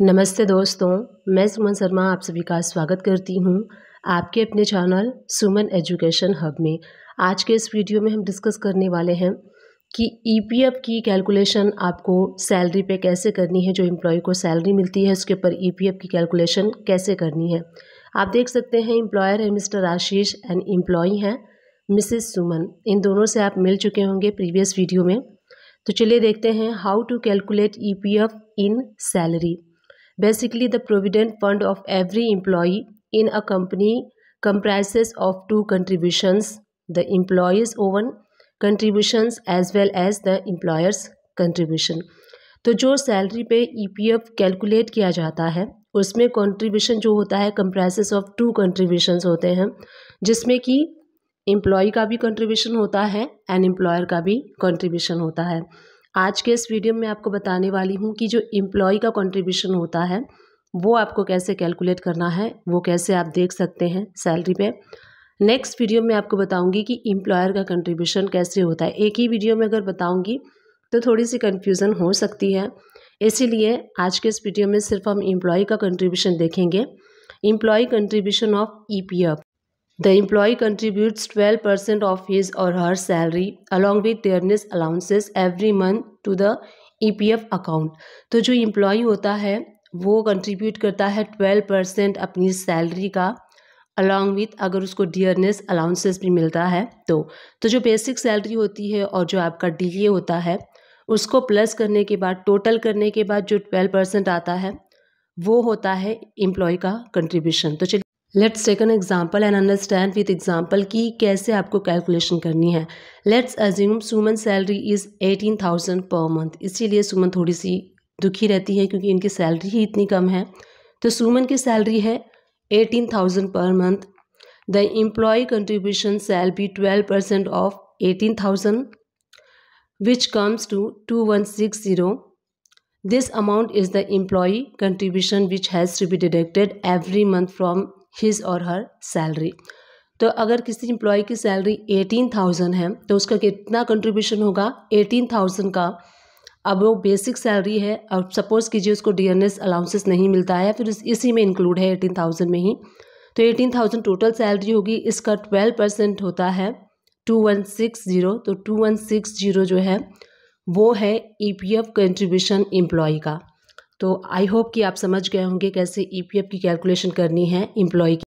नमस्ते दोस्तों मैं सुमन शर्मा आप सभी का स्वागत करती हूं आपके अपने चैनल सुमन एजुकेशन हब में आज के इस वीडियो में हम डिस्कस करने वाले हैं कि ईपीएफ e की कैलकुलेशन आपको सैलरी पे कैसे करनी है जो एम्प्लॉय को सैलरी मिलती है उसके ऊपर ईपीएफ e की कैलकुलेशन कैसे करनी है आप देख सकते हैं एम्प्लॉयर है मिस्टर आशीष एंड एम्प्लॉई हैं मिसेस सुमन इन दोनों से आप मिल चुके होंगे प्रीवियस वीडियो में तो चलिए देखते हैं how to calculate EPF in salary Basically, the provident fund of every employee in a company comprises of two contributions, the employee's own contributions as well as the employer's contribution. तो जो salary पे EPF calculate किया जाता है उसमें contribution जो होता है कंप्राइसेस ऑफ टू कंट्रीब्यूशंस होते हैं जिसमें कि एम्प्लॉय का भी कंट्रीब्यूशन होता है एंड एम्प्लॉयर का भी कंट्रीब्यूशन होता है आज के इस वीडियो में आपको बताने वाली हूँ कि जो एम्प्लॉय का कंट्रीब्यूशन होता है वो आपको कैसे कैलकुलेट करना है वो कैसे आप देख सकते हैं सैलरी पे नेक्स्ट वीडियो में आपको बताऊंगी कि इम्प्लॉयर का कंट्रीब्यूशन कैसे होता है एक ही वीडियो में अगर बताऊंगी तो थोड़ी सी कन्फ्यूज़न हो सकती है इसीलिए आज के इस वीडियो में सिर्फ हम इम्प्लॉय का कंट्रीब्यूशन देखेंगे employee contribution of E P F the The employee contributes 12% और हर salary along with along allowances every month to the E P F account तो जो एम्प्लॉय होता है वो कंट्रीब्यूट करता है ट्वेल्व परसेंट अपनी सैलरी का अलॉन्ग विथ अगर उसको डियरनेस अलाउंसेस भी मिलता है तो तो जो बेसिक सैलरी होती है और जो आपका डी ए होता है उसको प्लस करने के बाद टोटल करने के बाद जो ट्वेल्व परसेंट आता है वो होता है एम्प्लॉय का कंट्रीब्यूशन तो चलिए let's take an example and understand with example कि कैसे आपको कैलकुलेशन करनी है let's assume Suman salary is eighteen thousand per month इसीलिए सुमन थोड़ी सी दुखी रहती है क्योंकि इनकी सैलरी ही इतनी कम है तो सुमन की सैलरी है eighteen thousand per month the employee contribution shall be twelve percent of eighteen thousand which comes to two one six zero this amount is the employee contribution which has to be deducted every month from his और हर salary तो अगर किसी employ की salary eighteen thousand है तो उसका कितना कंट्रीब्यूशन होगा एटीन थाउजेंड का अब वो बेसिक सैलरी है और सपोज़ कीजिए उसको डी एन एस अलाउंसेस नहीं मिलता है फिर इसी में इंक्लूड है एटीन थाउजेंड में ही तो एटीन थाउजेंड टोटल सैलरी होगी इसका ट्वेल्व परसेंट होता है टू वन सिक्स ज़ीरो तो टू वन सिक्स ज़ीरो जो है वो है E P F contribution employee का तो आई होप कि आप समझ गए होंगे कैसे ई e की कैलकुलेशन करनी है इम्प्लॉय की